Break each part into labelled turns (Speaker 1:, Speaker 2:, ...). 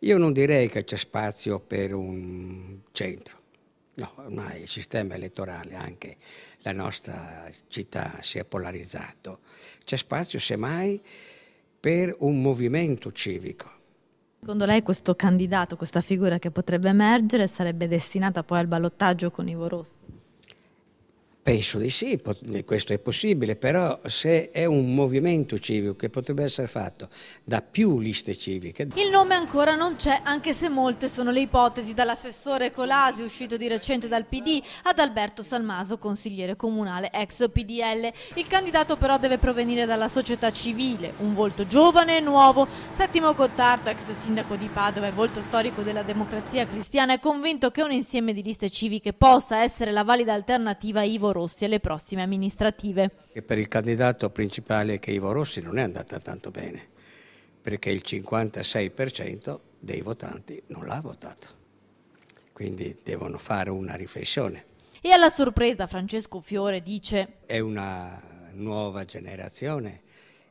Speaker 1: Io non direi che c'è spazio per un centro. No, ormai il sistema elettorale, anche la nostra città si è polarizzato. C'è spazio semmai per un movimento civico.
Speaker 2: Secondo lei questo candidato, questa figura che potrebbe emergere, sarebbe destinata poi al ballottaggio con Ivo Rossi?
Speaker 1: Penso di sì, questo è possibile, però se è un movimento civico che potrebbe essere fatto da più liste civiche.
Speaker 2: Il nome ancora non c'è, anche se molte sono le ipotesi, dall'assessore Colasi, uscito di recente dal PD, ad Alberto Salmaso, consigliere comunale ex PDL. Il candidato però deve provenire dalla società civile, un volto giovane e nuovo. Settimo Cottardo, ex sindaco di Padova e volto storico della democrazia cristiana, è convinto che un insieme di liste civiche possa essere la valida alternativa a Ivor Rossi alle prossime amministrative.
Speaker 1: E per il candidato principale che è Ivo Rossi non è andata tanto bene, perché il 56% dei votanti non l'ha votato. Quindi devono fare una riflessione.
Speaker 2: E alla sorpresa Francesco Fiore dice...
Speaker 1: È una nuova generazione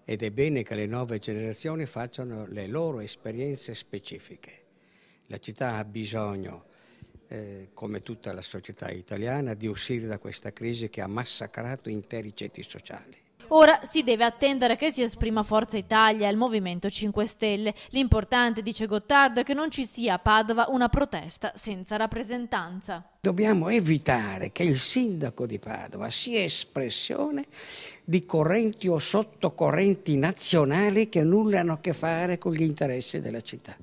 Speaker 1: ed è bene che le nuove generazioni facciano le loro esperienze specifiche. La città ha bisogno eh, come tutta la società italiana, di uscire da questa crisi che ha massacrato interi ceti sociali.
Speaker 2: Ora si deve attendere che si esprima Forza Italia e il Movimento 5 Stelle. L'importante, dice Gottardo, è che non ci sia a Padova una protesta senza rappresentanza.
Speaker 1: Dobbiamo evitare che il sindaco di Padova sia espressione di correnti o sottocorrenti nazionali che nulla hanno a che fare con gli interessi della città.